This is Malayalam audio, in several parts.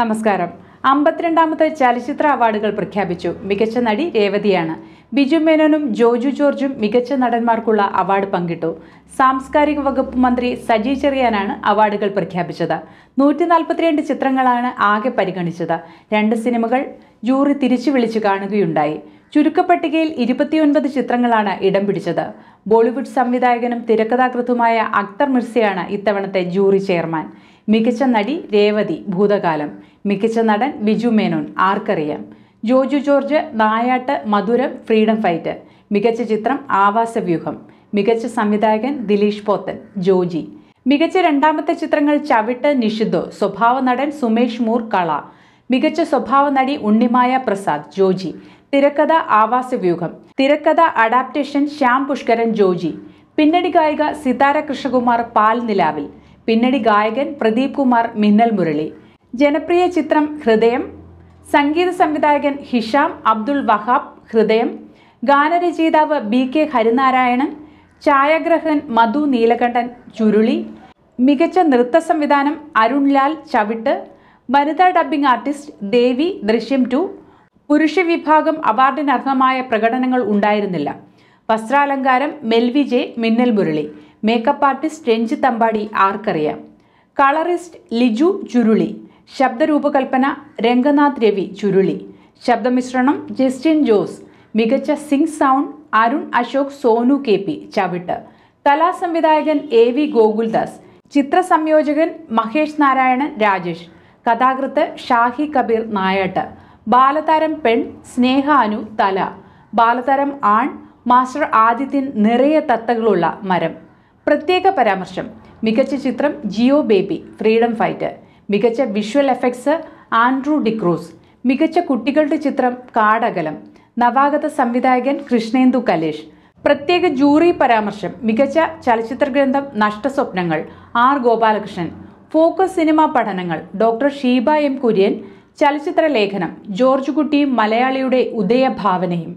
നമസ്കാരം അമ്പത്തിരണ്ടാമത്തെ ചലച്ചിത്ര അവാർഡുകൾ പ്രഖ്യാപിച്ചു മികച്ച നടി രേവതിയാണ് ബിജു മേനോനും ജോജു ജോർജും മികച്ച നടന്മാർക്കുള്ള അവാർഡ് പങ്കിട്ടു സാംസ്കാരിക വകുപ്പ് മന്ത്രി സജി ചെറിയാനാണ് അവാർഡുകൾ പ്രഖ്യാപിച്ചത് നൂറ്റി നാൽപ്പത്തിരണ്ട് ചിത്രങ്ങളാണ് ആകെ പരിഗണിച്ചത് രണ്ട് സിനിമകൾ ജൂറി തിരിച്ചു വിളിച്ചു കാണുകയുണ്ടായി ചുരുക്കപ്പട്ടികയിൽ ഇരുപത്തിയൊൻപത് ചിത്രങ്ങളാണ് ഇടം പിടിച്ചത് ബോളിവുഡ് സംവിധായകനും തിരക്കഥാകൃത്തുമായ അക്തർ മിർസയാണ് ഇത്തവണത്തെ ജൂറി ചെയർമാൻ മികച്ച നടി രേവതി ഭൂതകാലം മികച്ച നടൻ ബിജു മേനോൻ ആർക്കറിയാം ജോജു ജോർജ് നായാട്ട് മധുരം ഫ്രീഡം ഫൈറ്റ് മികച്ച ചിത്രം വ്യൂഹം മികച്ച സംവിധായകൻ ദിലീഷ് പോത്തൻ ജോജി മികച്ച രണ്ടാമത്തെ ചിത്രങ്ങൾ ചവിട്ട് നിഷിദ്ധു സ്വഭാവ നടൻ സുമേഷ് മൂർ കള മികച്ച സ്വഭാവ നടി ഉണ്ണിമായ പ്രസാദ് ജോജി തിരക്കഥ വ്യൂഹം തിരക്കഥ അഡാപ്റ്റേഷൻ ശ്യാം പുഷ്കരൻ ജോജി പിന്നണി ഗായിക സിതാര കൃഷ്ണകുമാർ പാൽ നിലാവിൽ പിന്നണി ഗായകൻ പ്രദീപ് കുമാർ മിന്നൽ മുരളി ജനപ്രിയ ചിത്രം ഹൃദയം സംഗീത സംവിധായകൻ ഹിഷാം അബ്ദുൾ വഹാബ് ഹൃദയം ഗാനരചയിതാവ് ബി കെ ഹരിനാരായണൻ ഛായാഗ്രഹൻ മധു നീലകണ്ഠൻ ചുരുളി മികച്ച നൃത്ത സംവിധാനം അരുൺലാൽ ചവിട്ട് വനിതാ ഡബ്ബിംഗ് ആർട്ടിസ്റ്റ് ദേവി ദൃശ്യം ടു പുരുഷ വിഭാഗം അവാർഡിനർഹമായ പ്രകടനങ്ങൾ ഉണ്ടായിരുന്നില്ല വസ്ത്രാലങ്കാരം Melvy J Minnal Murali makeup artist Ranjith Ambadi Aarkkariyam colourist Liju Churuli ശബ്ദരൂപകൽപ്പന രംഗനാഥ് രവി ചുരുളി ശബ്ദമിശ്രണം ജസ്റ്റിൻ ജോസ് മികച്ച sync sound Arun Ashok Sonu K P Chavittu കലാസംവിധായകൻ എ വി ഗോകുൽദാസ് ചിത്രസംയോജകൻ മഹേഷ് നാരായണൻ രാജേഷ് കഥാകൃത്ത് ഷാഹി കബീർ നായട്ട് ബാലതാരം പെൺ സ്നേഹ അനു തല ബാലതാരം ആൺ മാസ്റ്റർ ആദിത്യൻ നിറയെ തത്തകളുള്ള മരം പ്രത്യേക പരാമർശം മികച്ച ചിത്രം ജിയോ ബേബി ഫ്രീഡം ഫൈറ്റ് മികച്ച വിഷ്വൽ എഫക്ട്സ് ആൻഡ്രൂ ഡിക്രൂസ് മികച്ച കുട്ടികളുടെ ചിത്രം കാടകലം നവാഗത സംവിധായകൻ കൃഷ്ണേന്ദു കലേഷ് പ്രത്യേക ജൂറി പരാമർശം മികച്ച ചലച്ചിത്ര ഗ്രന്ഥം Nashtaswapnangal R Gopalakrishnan focus cinema പഠനങ്ങൾ ഡോക്ടർ ഷീബ എം കുര്യൻ ചലച്ചിത്ര ലേഖനം ജോർജ് കുട്ടിയും മലയാളിയുടെ ഉദയഭാവനയും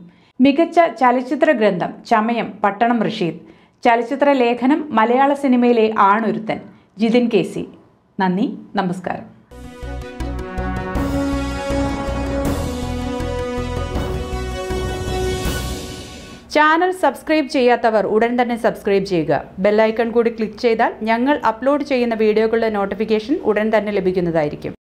മികച്ച ചലച്ചിത്ര ഗ്രന്ഥം ചമയം പട്ടണം റഷീദ് ചലച്ചിത്ര ലേഖനം മലയാള സിനിമയിലെ ആണൊരുത്തൻ ജിതിൻ കെ സി നന്ദി നമസ്കാരം ചാനൽ സബ്സ്ക്രൈബ് ചെയ്യാത്തവർ ഉടൻ തന്നെ സബ്സ്ക്രൈബ് ചെയ്യുക ബെല്ലൈക്കൺ കൂടി ക്ലിക്ക് ചെയ്താൽ ഞങ്ങൾ അപ്ലോഡ് ചെയ്യുന്ന വീഡിയോകളുടെ നോട്ടിഫിക്കേഷൻ ഉടൻ തന്നെ ലഭിക്കുന്നതായിരിക്കും